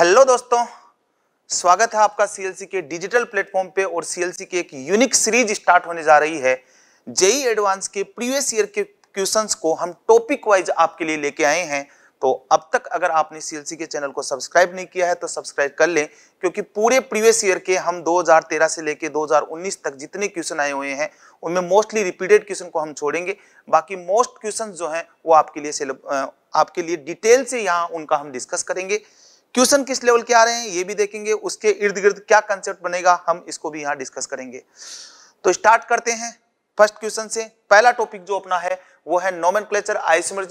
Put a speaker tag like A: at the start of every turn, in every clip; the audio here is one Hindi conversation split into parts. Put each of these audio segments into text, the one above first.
A: हेलो दोस्तों स्वागत है आपका सीएलसी के डिजिटल प्लेटफॉर्म पे और सीएलसी के एक यूनिक सीरीज स्टार्ट होने जा रही है जेई एडवांस के प्रीवियस ईयर के क्वेश्चंस को हम टॉपिक वाइज आपके लिए लेके आए हैं तो अब तक अगर आपने सीएलसी के चैनल को सब्सक्राइब नहीं किया है तो सब्सक्राइब कर लें क्योंकि पूरे प्रीवियस ईयर के हम 2013 से लेकर 2019 तक जितने क्वेश्चन आए हुए हैं उनमें मोस्टली रिपीटेड क्वेश्चन को हम छोड़ेंगे बाकी मोस्ट क्वेश्चन जो हैं वो आपके लिए आपके लिए डिटेल से यहाँ उनका हम डिस्कस करेंगे क्वेश्चन किस लेवल के आ रहे हैं ये भी देखेंगे उसके इर्द गिर्द क्या कंसेप्ट बनेगा हम इसको भी यहाँ डिस्कस करेंगे तो स्टार्ट करते हैं फर्स्ट क्वेश्चन से पहला टॉपिक जो अपना है वो है nomenclature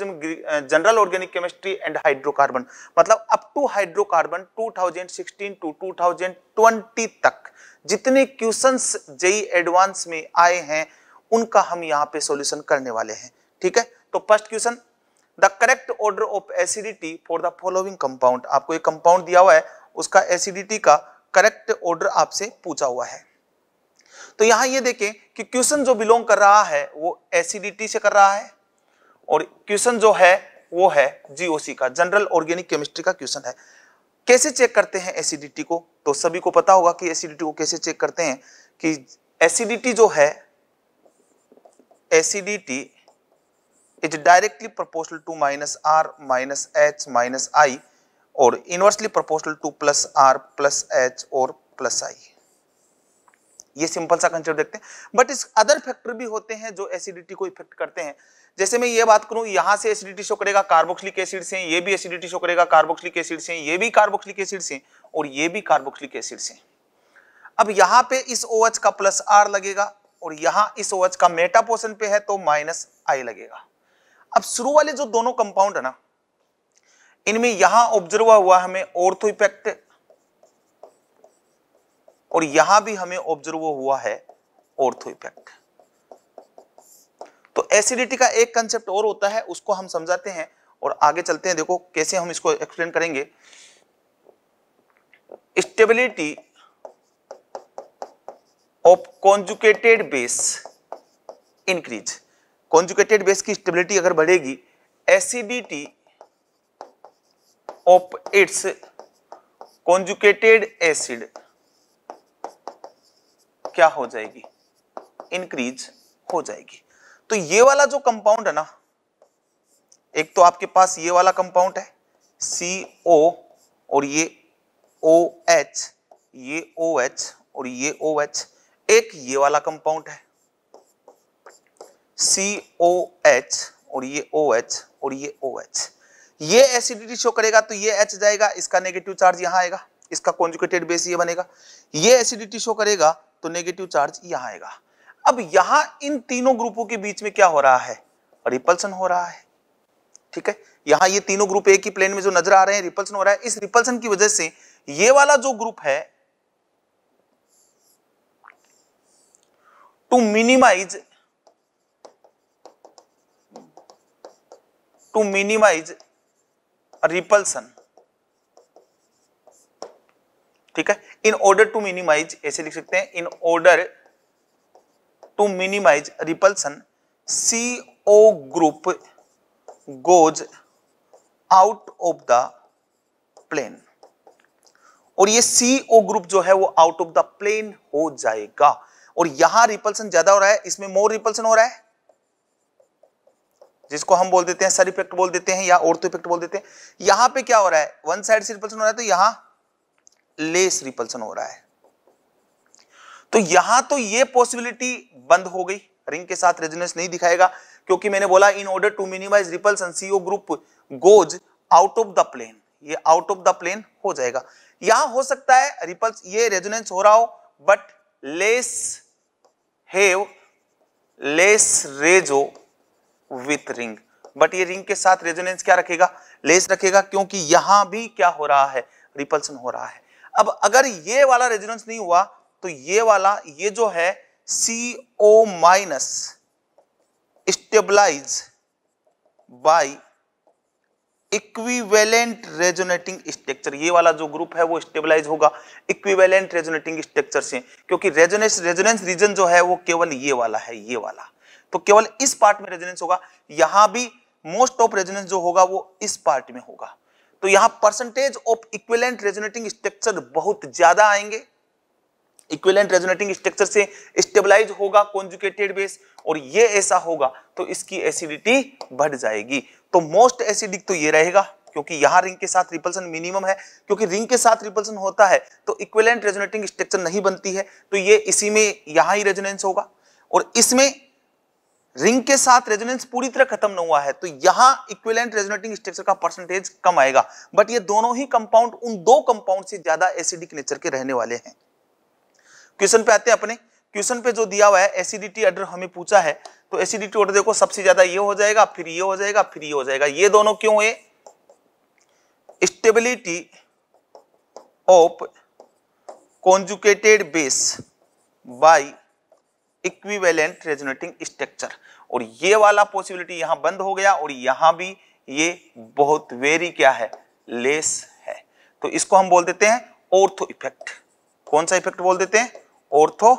A: general organic chemistry and hydrocarbon मतलब अप टू हाइड्रोकार्बन 2016 टू 2020 तक जितने क्वेश्चन जेई एडवांस में आए हैं उनका हम यहाँ पे सोल्यूशन करने वाले हैं ठीक है तो first question the correct order of acidity for the following compound आपको एक कंपाउंड दिया हुआ है उसका एसिडिटी का करेक्ट ऑर्डर आपसे पूछा हुआ है तो यहां ये देखें कि क्वेश्चन जो बिलोंग कर रहा है वो एसिडिटी से कर रहा है और क्वेश्चन जो है वो है जीओसी का जनरल ऑर्गेनिक केमिस्ट्री का क्वेश्चन है कैसे चेक करते हैं एसिडिटी को तो सभी को पता होगा कि एसिडिटी को कैसे चेक करते हैं कि एसिडिटी जो है acidity is directly proportional to minus r minus h minus i or inversely proportional to plus r plus h or plus i. ये सिंपल सा कंसेप्ट देखते हैं बट इस अदर फैक्टर भी होते हैं जो एसिडिटी को इफेक्ट करते हैं जैसे मैं ये बात करूं यहां से एसिडिटी शो करेगा कार्बोक्सिलिक एसिड से ये भी एसिडिटी शो करेगा कार्बोक्सिलिक एसिड से ये भी कार्बोक्सिलिक एसिड से और ये भी कार्बोक्सिलिक एसिड से अब यहां पे इस ओएच OH का प्लस आर लगेगा और यहां इस ओएच OH का मेटा पोर्शन पे है तो माइनस आई लगेगा अब शुरू वाले जो दोनों कंपाउंड है ना इनमें यहां ऑब्जर्व हुआ हमें ऑर्थो इफेक्ट और यहां भी हमें ऑब्जर्व हुआ है ऑर्थो इफेक्ट तो एसिडिटी का एक कंसेप्ट और होता है उसको हम समझाते हैं और आगे चलते हैं देखो कैसे हम इसको एक्सप्लेन करेंगे stability of conjugated base increase conjugated base की स्टेबिलिटी अगर बढ़ेगी acidity of its conjugated acid क्या हो जाएगी इंक्रीज हो जाएगी तो ये वाला जो कंपाउंड है ना एक तो आपके पास ये वाला कंपाउंड है सी ओ और ये ओ एच ये ओ एच और ये ओ एच एक ये वाला कंपाउंड है सी ओ एच और ये ओ एच और ये ओ एच ये एसिडिटी शो करेगा तो ये एच जाएगा इसका नेगेटिव चार्ज यहाँ आएगा इसका कॉन्जुकेटेड बेस ये बनेगा ये एसिडिटी शो करेगा तो नेगेटिव चार्ज यहां आएगा अब यहां इन तीनों ग्रुपों के बीच में क्या हो रहा है रिपल्सन हो रहा है ठीक है यहां ये तीनों ग्रुप एक ही प्लेन में जो नजर आ रहे हैं रिपल्सन हो रहा है इस रिपल्सन की वजह से ये वाला जो ग्रुप है to minimize to minimize repulsion ठीक है इन ऑर्डर टू मिनिमाइज ऐसे लिख सकते हैं in order to minimize repulsion C O group goes out of the plane और ये सी ओ ग्रुप जो है वो आउट ऑफ द प्लेन हो जाएगा और यहां रिपल्सन ज्यादा हो रहा है इसमें मोर रिपल्सन हो रहा है जिसको हम बोल देते हैं सर इफेक्ट बोल देते हैं या ओर्थो तो इफेक्ट बोल देते हैं यहां पे क्या हो रहा है वन साइड से रिपल्सन हो रहा है तो यहां लेस रिपल्सन हो रहा है तो यहां तो ये पॉसिबिलिटी बंद हो गई रिंग के साथ रेजोनेंस नहीं दिखाएगा क्योंकि मैंने बोला in order to minimize repulsion CO group goes out of the plane ये आउट ऑफ द प्लेन हो जाएगा यहां हो सकता है रिपल्स ये रेजोनेंस हो रहा हो but less have less reso with ring but ये रिंग के साथ रेजोनेंस क्या रखेगा लेस रखेगा क्योंकि यहां भी क्या हो रहा है रिपल्सन हो रहा है अब अगर ये वाला रेजोनेंस नहीं हुआ तो ये वाला ये जो है C O minus stabilize by equivalent resonating structure ये वाला जो ग्रुप है वो स्टेबलाइज होगा इक्विवेलेंट रेजोनेटिंग स्ट्रक्चर से क्योंकि रेजोनेंस रेजोनेंस रीजन जो है वो केवल ये वाला है ये वाला तो केवल इस पार्ट में रेजोनेंस होगा यहां भी मोस्ट ऑफ रेजोनेंस जो होगा वो इस पार्ट में होगा तो यहां percentage of equivalent resonating structure बहुत ज्यादा आएंगे इक्विलेंट रेजोनेटिंग स्ट्रक्चर से स्टेबलाइज होगा कॉन्जुकेटेड बेस और ये ऐसा होगा तो इसकी एसिडिटी बढ़ जाएगी तो मोस्ट एसिडिक तो ये रहेगा क्योंकि यहां रिंग के साथ रिपल्सन मिनिमम है क्योंकि रिंग के साथ रिपल्सन होता है तो इक्विलेंट रेजोनेटिंग स्ट्रक्चर नहीं बनती है तो ये इसी में यहां ही रेजोनेंस होगा और इसमें रिंग के साथ रेजोनेंस पूरी तरह खत्म न हुआ है तो यहां इक्विलेंट रेजोनेटिंग स्ट्रक्चर का परसेंटेज कम आएगा बट ये दोनों ही कंपाउंड उन दो कंपाउंड से ज्यादा एसिडिक नेचर के रहने वाले हैं क्वेश्चन पे आते हैं अपने क्वेश्चन पे जो दिया हुआ है एसिडिटी ऑर्डर हमें पूछा है तो एसिडिटी ऑर्डर देखो सबसे ज्यादा ये हो जाएगा फिर ये हो जाएगा फिर ये हो जाएगा ये दोनों क्यों हुए stability of conjugated base by equivalent resonating structure और ये वाला पॉसिबिलिटी यहां बंद हो गया और यहां भी ये बहुत वेरी क्या है लेस है तो इसको हम बोल देते हैं ऑर्थो इफेक्ट कौन सा इफेक्ट बोल देते हैं ऑर्थो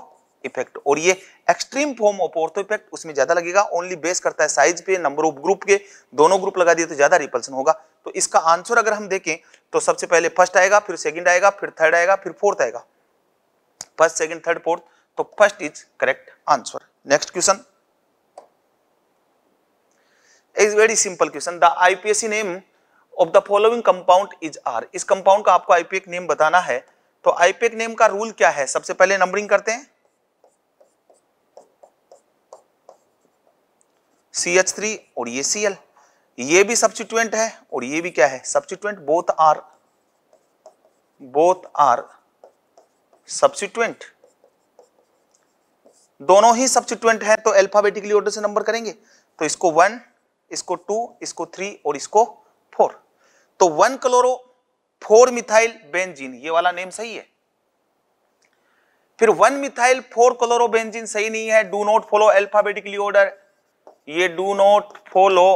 A: इफेक्ट और ये extreme form of ortho effect उसमें ज्यादा लगेगा ओनली बेस करता है साइज पे नंबर ऑफ ग्रुप के दोनों ग्रुप लगा दिए तो ज्यादा रिपल्सन होगा तो इसका आंसर अगर हम देखें तो सबसे पहले फर्स्ट आएगा फिर सेकंड आएगा फिर थर्ड आएगा फिर फोर्थ आएगा फर्स्ट सेकंड थर्ड फोर्थ तो first is correct answer next question is very simple question the IUPAC name of the following compound is are इस कंपाउंड का आपको आईपीएक नेम बताना है तो आईपीएक नेम का रूल क्या है सबसे पहले नंबरिंग करते हैं सी एच थ्री और ये सी एल ये भी सब्सिट्यूएंट है और ये भी क्या है substituent both are both are substituent दोनों ही सब्सिट्यूएंट हैं तो अल्फाबेटिकली ऑर्डर से नंबर करेंगे तो इसको वन इसको टू इसको थ्री और इसको फोर तो one chloro four methyl benzene ये वाला नेम सही है फिर one methyl four chloro benzene सही नहीं है do not follow alphabetically order ये do not follow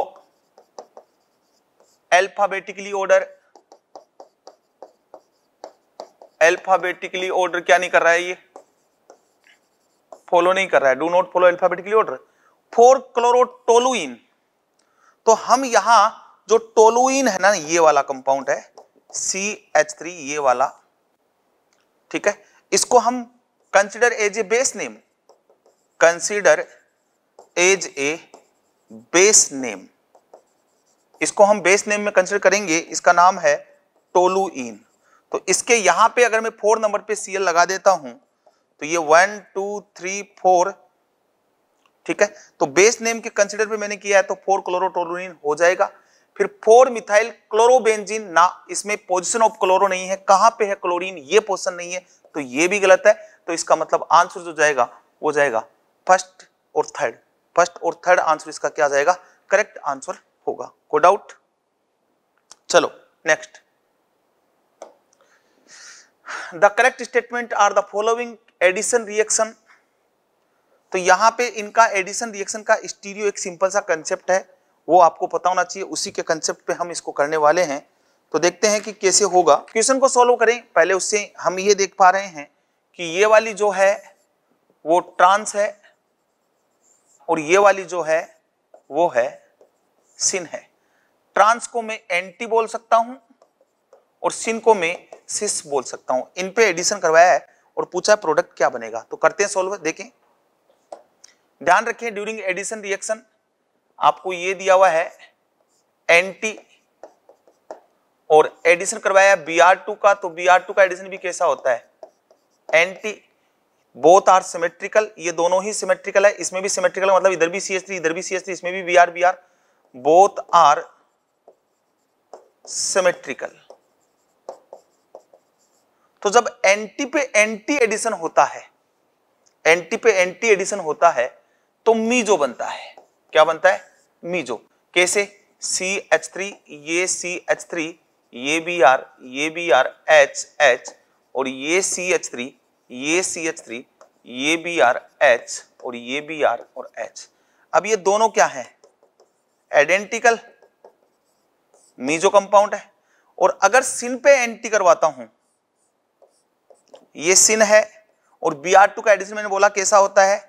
A: alphabetically order alphabetically order क्या नहीं कर रहा है ये फॉलो नहीं कर रहा है do not follow alphabetically order four chlorotoluene तो हम यहां जो टोलुइन है ना ये वाला कंपाउंड है सी एच थ्री ये वाला ठीक है इसको हम consider as a base name consider as a base name इसको हम बेस नेम में कंसिडर करेंगे इसका नाम है टोलुइन तो इसके यहां पे अगर मैं फोर नंबर पे सीएल लगा देता हूं तो ये वन टू थ्री फोर ठीक है तो बेस नेम के कंसिडर भी मैंने किया है तो फोर क्लोरोटोलोरिन हो जाएगा फिर फोर मिथाइल क्लोरोबेंजीन ना इसमें पोजिशन ऑफ क्लोरो नहीं है कहां पे है क्लोरीन ये पोजिशन नहीं है तो ये भी गलत है तो इसका मतलब आंसर जो जाएगा वो जाएगा फर्स्ट और थर्ड फर्स्ट और थर्ड आंसर इसका क्या जाएगा करेक्ट आंसर होगा को डाउट चलो next the correct statement are the following addition reaction तो यहां पे इनका एडिशन रिएक्शन का स्टीरियो एक सिंपल सा कंसेप्ट है वो आपको पता होना चाहिए उसी के कंसेप्ट पे हम इसको करने वाले हैं तो देखते हैं कि कैसे होगा क्वेश्चन को सॉल्व करें पहले उससे हम ये देख पा रहे हैं कि ये वाली जो है वो ट्रांस है और ये वाली जो है वो है सिन है ट्रांस को मैं एंटी बोल सकता हूं और सिन को मैं सिस बोल सकता हूं इनपे एडिशन करवाया है और पूछा है प्रोडक्ट क्या बनेगा तो करते हैं सोल्व देखें ध्यान रखें ड्यूरिंग एडिशन रिएक्शन आपको ये दिया हुआ है एंटी और एडिशन करवाया बी आर टू का तो बी आर टू का एडिशन भी कैसा होता है एंटी बोथ आर सिमेट्रिकल ये दोनों ही सिमेट्रिकल है इसमें भी सिमेट्रिकल मतलब इधर भी सी एस थ्री इधर भी सी एस थ्री इसमें भी B R B R both are symmetrical तो जब एंटी पे एंटी एडिशन होता है एंटी पे एंटी एडिशन होता है तो मीजो बनता है क्या बनता है मीजो कैसे सी एच थ्री ये सी एच थ्री ये बी आर ये बी आर एच एच और ये सी एच थ्री ये सी एच थ्री ये बी आर एच और ये बी आर और एच अब ये दोनों क्या है आइडेंटिकल मीजो कंपाउंड है और अगर सिन पे एंटी करवाता हूं ये सिन है और बी आर टू का एडिशन मैंने बोला कैसा होता है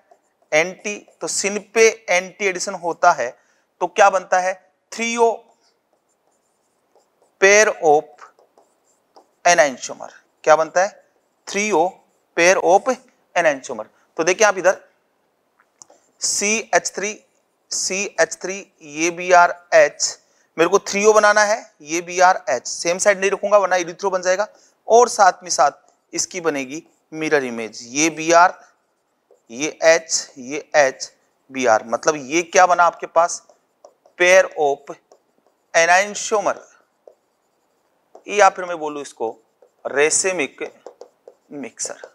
A: एंटी तो सिन पे एंटी एडिशन होता है तो क्या बनता है थ्री ओ पेर ऑफ एनाइंसोमर क्या बनता है threo pair of enantiomer तो देखिए आप इधर C H three C H three ये बी आर एच मेरे को थ्री ओ बनाना है ये B R H same side नहीं रखूंगा वरना इरिथ्रो बन जाएगा और साथ में साथ इसकी बनेगी मिरर इमेज ये बी आर ये एच ये एच बी आर मतलब ये क्या बना आपके पास पेयर ऑफ एनाइन शोमर या फिर मैं बोलू इसको रेसेमिक मिक्सर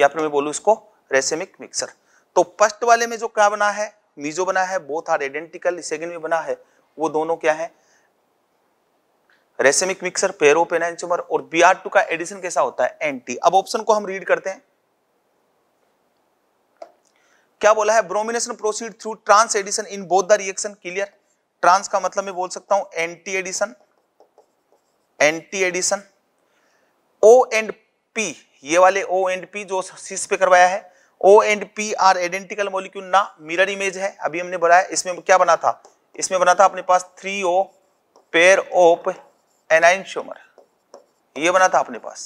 A: या फिर मैं बोलू इसको रेसेमिक मिक्सर तो फर्स्ट वाले में जो क्या बना है मीजो बना है बोथ आर आइडेंटिकल सेकंड में बना है वो दोनों क्या है रेसेमिक मिक्सर पेरो पेरोपेनाइजोमर और बी आर टू का एडिशन कैसा होता है एंटी अब ऑप्शन को हम रीड करते हैं क्या बोला है bromination proceed through trans addition in both the reaction clear trans का मतलब मैं बोल सकता हूं anti addition anti addition O and P ये वाले ओ एंड पी जो सीस पे करवाया है O and P are identical molecule ना मिरर इमेज है अभी हमने बनाया इसमें क्या बना था इसमें बना था अपने पास थ्री ओ पेर ऑफ एनाइन श्योमर ये बना था अपने पास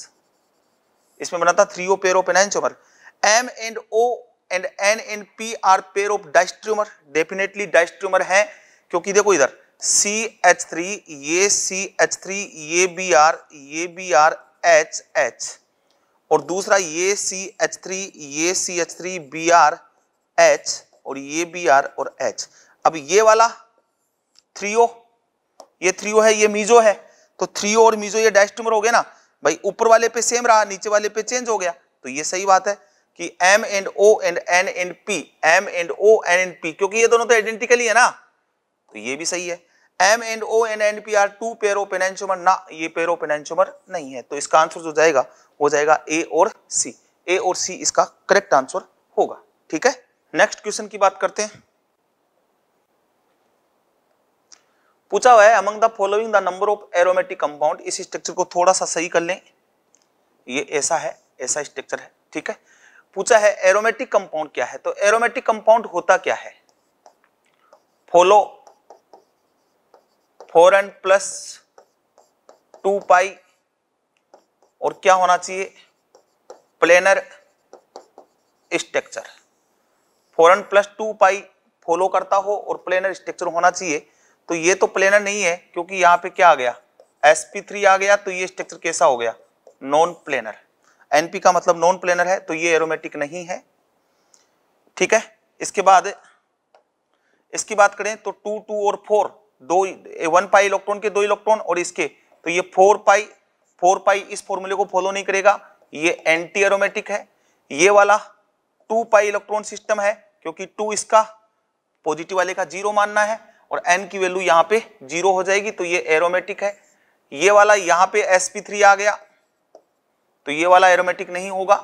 A: इसमें बना था threo pair of enantiomer M and O and N and P are pair of diastereomer definitely diastereomer है क्योंकि देखो इधर सी एच थ्री ये सी एच थ्री ये बी आर ये बी आर एच एच और दूसरा ये सी एच थ्री ये C H three B R H और ये बी आर और एच अब ये वाला थ्री ओ ये थ्री ओ है ये मीजो है तो थ्री और मीजो ये डैश ट्यूमर हो गया ना भाई ऊपर वाले पे सेम रहा नीचे वाले पे चेंज हो गया तो ये सही बात है कि M and O and N and P M and O N and P क्योंकि ये दोनों तो आइडेंटिकली है ना तो ये भी सही है M and O and N P are two pair of enantiomer ना ये पेरो पेनेंशुमर नहीं है तो इसका आंसर जो जाएगा वो जाएगा ए और सी ए और सी इसका करेक्ट आंसर होगा ठीक है नेक्स्ट क्वेश्चन की बात करते हैं पूछा हुआ है among the following the number of aromatic compound इस स्ट्रक्चर को थोड़ा सा सही कर लें ये ऐसा है ऐसा स्ट्रक्चर है ठीक है पूछा है एरोमेटिक कंपाउंड क्या है तो एरोमेटिक कंपाउंड होता क्या है follow four N plus two pi और क्या होना चाहिए planar structure four N plus two pi follow करता हो और प्लेनर स्ट्रक्चर होना चाहिए तो ये तो प्लेनर नहीं है क्योंकि यहाँ पे क्या आ गया sp3 आ गया तो ये स्ट्रक्चर कैसा हो गया नॉन प्लेनर np का मतलब नॉन प्लेनर है तो ये एरोमेटिक नहीं है ठीक है इसके बाद इसकी बात करें तो टू टू और फोर दो वन पाई इलेक्ट्रॉन के दो इलेक्ट्रॉन और इसके तो ये फोर पाई फोर पाई इस फॉर्मूले को फॉलो नहीं करेगा ये एंटी एरोमेटिक है ये वाला टू पाई इलेक्ट्रॉन सिस्टम है क्योंकि टू इसका पॉजिटिव वाले का जीरो मानना है और एन की वैल्यू यहाँ पे जीरो हो जाएगी तो ये एरोमेटिक है ये वाला यहाँ पे sp3 आ गया तो ये वाला एरोमेटिक नहीं होगा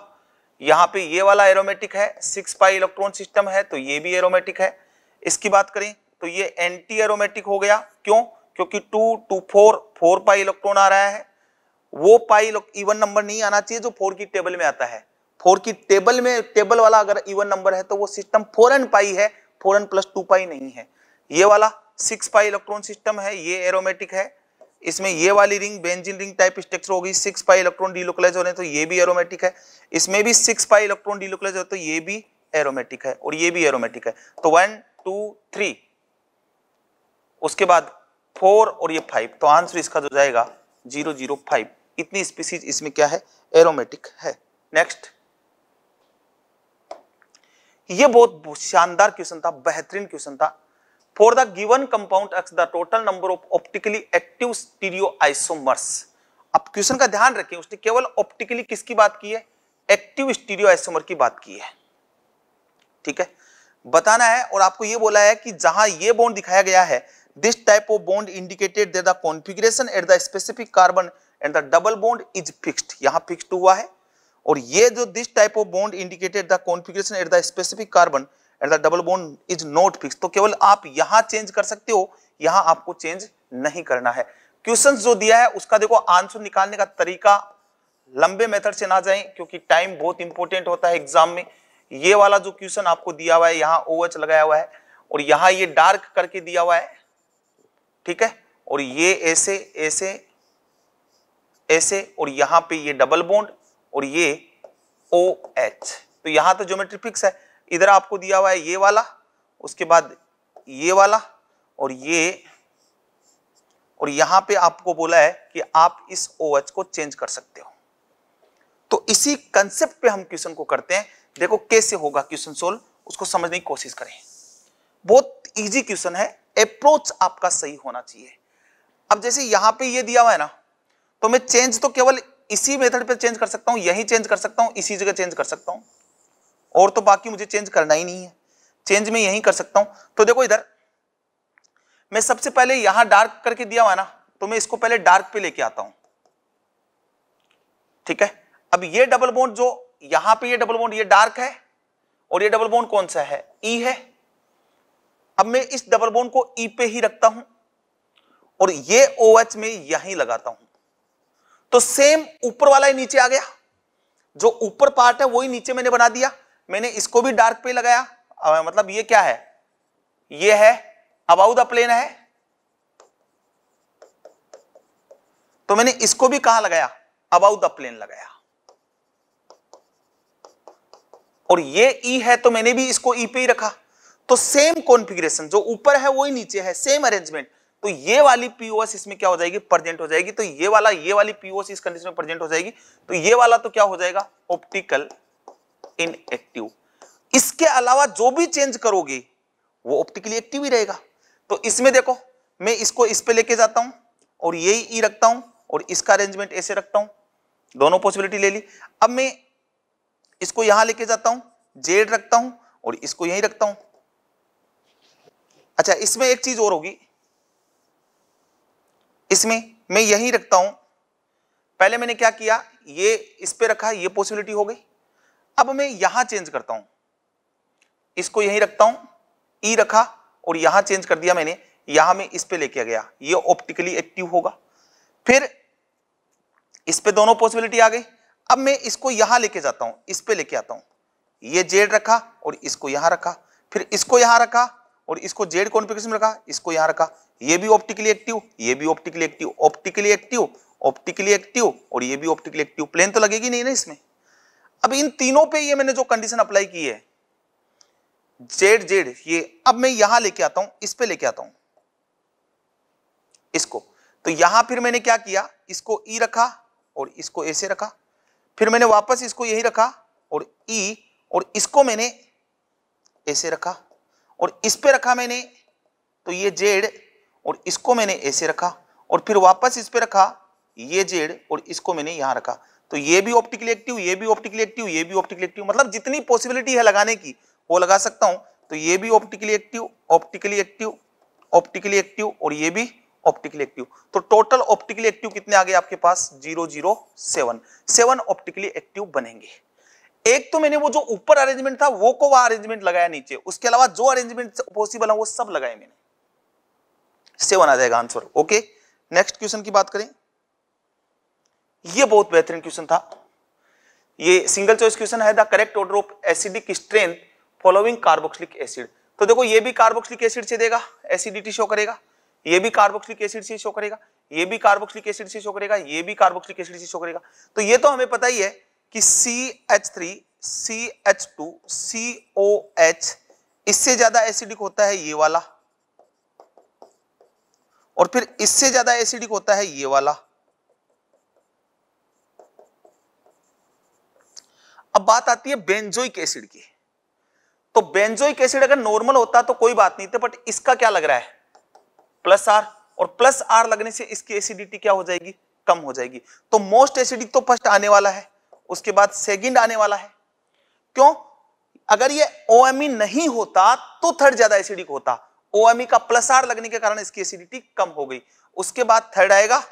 A: यहाँ पे ये वाला एरोमेटिक है सिक्स पाई इलेक्ट्रॉन सिस्टम है तो ये भी एरोमेटिक है इसकी बात करें तो ये एंटी एरोमेटिक हो गया क्यों क्योंकि two two four four pi electron आ रहा है वो पाई इवन नंबर नहीं आना चाहिए जो फोर की टेबल में आता है फोर की टेबल में टेबल वाला अगर इवन नंबर है तो वो सिस्टम फोर पाई है एन प्लस टू पाई नहीं है ये वाला सिक्स पाई इलेक्ट्रॉन सिस्टम है ये एरोमेटिक है इसमें ये वाली ring benzene ring type structure होगी सिक्स पाई इलेक्ट्रॉन डीलोकलाइज हो रहे हैं तो ये भी एरोमेटिक है इसमें भी सिक्स पाई इलेक्ट्रॉन डीलोकलाइज हो तो ये भी एरोमेटिक है और ये भी एरोमेटिक है तो वन टू थ्री उसके बाद फोर और ये फाइव तो आंसर इसका जो जाएगा जीरो जीरो फाइव इतनी स्पीसीज इसमें क्या है एरोमेटिक है नेक्स्ट ये बहुत शानदार क्वेश्चन था बेहतरीन क्वेश्चन था For the given compound X, the total number of optically active stereoisomers. अब क्वेश्चन का ध्यान रखें उसने केवल ऑप्टिकली किसकी बात की है एक्टिव स्टीरियोआइसोमर की बात की है ठीक है बताना है और आपको यह बोला है कि जहां यह बॉन्ड दिखाया गया है this type of bond indicated that the configuration at the specific carbon and the double bond is fixed यहां फिक्स्ड हुआ है और यह जो this type of bond indicated the configuration at the specific carbon at the double bond is not fix तो केवल आप यहां चेंज कर सकते हो यहां आपको चेंज नहीं करना है क्वेश्चन जो दिया है उसका देखो आंसर निकालने का तरीका लंबे मेथड से ना जाए क्योंकि टाइम बहुत इंपॉर्टेंट होता है एग्जाम में ये वाला जो क्वेश्चन आपको दिया हुआ है यहाँ ओ OH लगाया हुआ है और यहाँ ये डार्क करके दिया हुआ है ठीक है और ये ऐसे ऐसे ऐसे और यहाँ पे ये डबल बॉन्ड और ये ओ OH. एच तो यहाँ तो ज्योमेट्री फिक्स है इधर आपको दिया हुआ है ये वाला उसके बाद ये वाला और ये और यहां पे आपको बोला है कि आप इस ओ OH को चेंज कर सकते हो तो इसी कंसेप्ट पे हम क्वेश्चन को करते हैं देखो कैसे होगा क्वेश्चन सोल्व उसको समझने की कोशिश करें बहुत इजी क्वेश्चन है अप्रोच आपका सही होना चाहिए अब जैसे यहां पे ये दिया हुआ है ना तो मैं चेंज तो केवल इसी मेथड पे चेंज कर सकता हूं यही चेंज कर सकता हूं इसी जगह चेंज कर सकता हूं और तो बाकी मुझे चेंज करना ही नहीं है चेंज में यही कर सकता हूं तो देखो इधर मैं सबसे पहले यहां डार्क करके दिया हुआ ना तो मैं इसको पहले डार्क पे लेके आता हूं ठीक है अब ये डबल बोन्ड जो यहां पे ये डबल बोन्ड ये डार्क है और ये डबल बोन्ड कौन सा है ई e है अब मैं इस डबल बोन्ड को ई e पे ही रखता हूं और ये ओ OH में यहीं लगाता हूं तो सेम ऊपर वाला ही नीचे आ गया जो ऊपर पार्ट है वही नीचे मैंने बना दिया मैंने इसको भी डार्क पे लगाया मतलब ये क्या है ये है अबाउ द प्लेन है तो मैंने इसको भी कहा लगाया अबाउ द प्लेन लगाया और ये ई e है तो मैंने भी इसको ई e पे ही रखा तो सेम कॉन्फ़िगरेशन जो ऊपर है वही नीचे है सेम अरेंजमेंट तो ये वाली पीओएस इसमें क्या हो जाएगी प्रेजेंट हो जाएगी तो ये वाला ये वाली पीओएस इस कंडीशन में प्रेजेंट हो जाएगी तो ये वाला तो क्या हो जाएगा ऑप्टिकल एक्टिव इसके अलावा जो भी चेंज करोगे वो ऑप्टिकली एक्टिव ही रहेगा तो इसमें देखो मैं इसको इस पे लेके जाता हूं और यही ई e रखता हूं और इसका अरेंजमेंट ऐसे रखता हूं दोनों पॉसिबिलिटी ले ली अब मैं इसको यहां लेके जाता हूं जेड रखता हूं और इसको यही रखता हूं अच्छा इसमें एक चीज और होगी इसमें मैं यही रखता हूं पहले मैंने क्या किया ये इस पे रखा ये पॉसिबिलिटी हो गई अब मैं यहां चेंज करता हूं इसको यहीं रखता हूं ई रखा और यहां चेंज कर दिया मैंने यहां में इस पे लेके गया ये ऑप्टिकली एक्टिव होगा फिर इस पे दोनों पॉसिबिलिटी आ गई अब मैं इसको यहां लेके जाता हूं इस पे लेके आता हूं ये जेड रखा और इसको यहां रखा फिर इसको यहां रखा और इसको जेड कॉन्फ़िगरेशन रखा इसको यहां रखा ये भी ऑप्टिकली एक्टिव ये भी optically active optically active optically active और ये भी ऑप्टिकली एक्टिव प्लेन तो लगेगी नहीं ना इसमें अब इन तीनों पे ये मैंने जो कंडीशन अप्लाई की है जेड जेड ये अब मैं यहां लेके आता हूं इस पे लेके आता हूं इसको तो यहां फिर मैंने क्या किया इसको ई e रखा और इसको ऐसे रखा फिर मैंने वापस इसको यही रखा और ई e और इसको मैंने ऐसे रखा और इस पे रखा मैंने तो ये जेड और इसको मैंने ऐसे रखा और फिर वापस इस पे रखा ये जेड और इसको मैंने यहां रखा तो ये भी ऑप्टिकली एक्टिव ये भी ऑप्टिकली एक्टिव ये भी ऑप्टिकली एक्टिव मतलब जितनी पॉसिबिलिटी है लगाने की वो लगा सकता हूं तो ये भी optically active optically active optically active और ये भी ऑप्टिकली एक्टिव तो टोटल ऑप्टिकली एक्टिव कितने आ गए आपके पास zero zero seven seven optically active बनेंगे एक तो मैंने वो जो ऊपर अरेंजमेंट था वो को वह अरेंजमेंट लगाया नीचे उसके अलावा जो अरेंजमेंट पॉसिबल है वो सब लगाए मैंने सेवन आ जाएगा आंसर ओके नेक्स्ट क्वेश्चन की बात करें ये बहुत बेहतरीन क्वेश्चन था ये सिंगल चॉइस क्वेश्चन है the correct order of acidic strength following carboxylic acid तो देखो ये भी कार्बोक्सिलिक एसिड से देगा एसिडिटी शो करेगा ये भी कार्बोक्सिलिक एसिड से शो करेगा ये भी कार्बोक्सिलिक एसिड से शो करेगा ये भी कार्बोक्सिलिक एसिड से शो करेगा तो ये तो हमें पता ही है कि C H three C H two C O H इससे ज्यादा एसिडिक होता है ये वाला और फिर इससे ज्यादा एसिडिक होता है ये वाला अब बात आती है बेंजोइक एसिड की तो बेंजोइक एसिड अगर नॉर्मल होता तो कोई बात नहीं थी बट इसका क्या लग रहा है प्लस आर और प्लस आर लगने से इसकी एसिडिटी क्या हो जाएगी कम हो जाएगी तो मोस्ट एसिडिक तो फर्स्ट आने वाला है उसके बाद सेकंड आने वाला है क्यों अगर ये ओ e नहीं होता तो थर्ड ज्यादा एसिडिक होता ओ e का प्लस आर लगने के कारण इसकी एसिडिटी कम हो गई उसके बाद थर्ड आएगा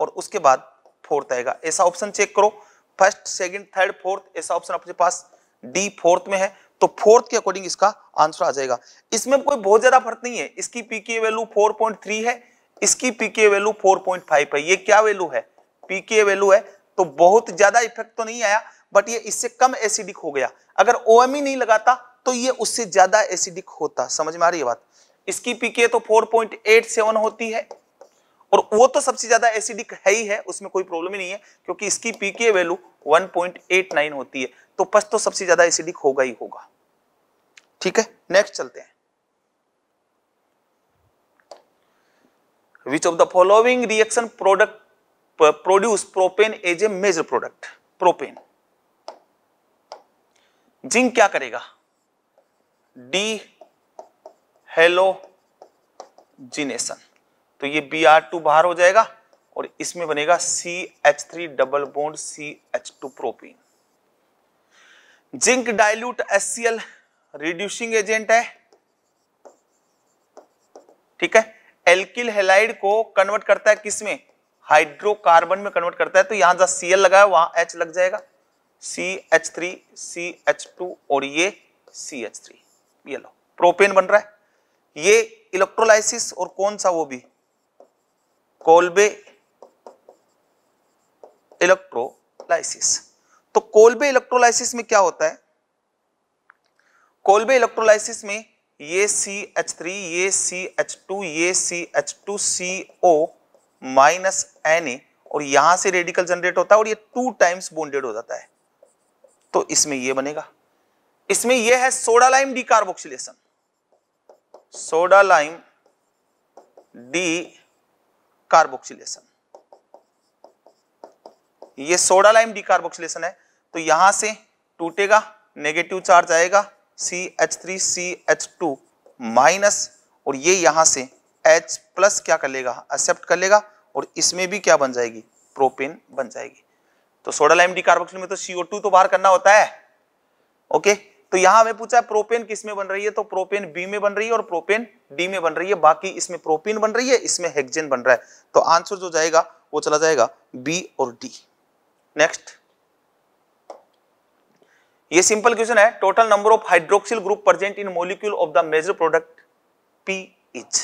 A: और उसके बाद फोर्थ आएगा ऐसा ऑप्शन चेक करो फर्स्ट सेकंड थर्ड फोर्थ ऐसा ऑप्शन आपके पास डी फोर्थ में है तो फोर्थ के अकॉर्डिंग इसका आंसर आ जाएगा इसमें कोई बहुत ज्यादा फर्क नहीं है इसकी पीके वैल्यू 4.3 है इसकी पीके वैल्यू 4.5 है ये क्या वैल्यू है पीके वैल्यू है तो बहुत ज्यादा इफेक्ट तो नहीं आया बट ये इससे कम एसिडिक हो गया अगर ओएमई e नहीं लगाता तो ये उससे ज्यादा एसिडिक होता समझ में आ रही है बात इसकी पीके तो 4.87 होती है और वो तो सबसे ज्यादा एसिडिक है ही है उसमें कोई प्रॉब्लम ही नहीं है क्योंकि इसकी पीके वैल्यू 1.89 होती है तो पस तो सबसे ज्यादा एसिडिक होगा ही होगा ठीक है नेक्स्ट चलते हैं which of the following reaction product produce propane as a major product propane zinc क्या करेगा डी हेलो जिनेशन तो ये बी आर टू बाहर हो जाएगा और इसमें बनेगा C H three double bond C H two propene zinc dilute L reducing agent है ठीक है एल्किल हेलाइड को कन्वर्ट करता है किसमें हाइड्रोकार्बन में कन्वर्ट करता है तो यहां जहां सी एल लगा है वहां एच लग जाएगा C H three C H two और ये सी एच थ्री ये लो प्रोपेन बन रहा है ये इलेक्ट्रोलाइसिस और कौन सा वो भी कोलबे इलेक्ट्रोलाइसिस तो कोलबे इलेक्ट्रोलाइसिस में क्या होता है कोलबे इलेक्ट्रोलाइसिस में ये सी एच थ्री ये सी एच टू ये C H two C O minus N A और यहां से रेडिकल जनरेट होता है और ये टू टाइम्स बोन्डेड हो जाता है तो इसमें ये बनेगा इसमें ये है soda lime carboxylation soda lime decarboxylation ये सोडा लाइम डिकार्बोक्सिलेशन है तो यहां से टूटेगा नेगेटिव चार्ज आएगा C H three C H two minus और ये यहां से H प्लस क्या कर लेगा एक्सेप्ट कर लेगा और इसमें भी क्या बन जाएगी प्रोपेन बन जाएगी तो सोडा लाइम डिकार्बोक्सिल में तो CO2 तो बाहर करना होता है ओके okay? तो यहां हमें पूछा है प्रोपेन किस में बन रही है तो प्रोपेन बी में बन रही है और प्रोपेन डी में बन रही है बाकी इसमें प्रोपेन बन रही है इसमें हेक्जेन बन रहा है तो आंसर जो जाएगा वो चला जाएगा बी और डी नेक्स्ट ये सिंपल क्वेश्चन है total number of hydroxyl group present in molecule of the major product P H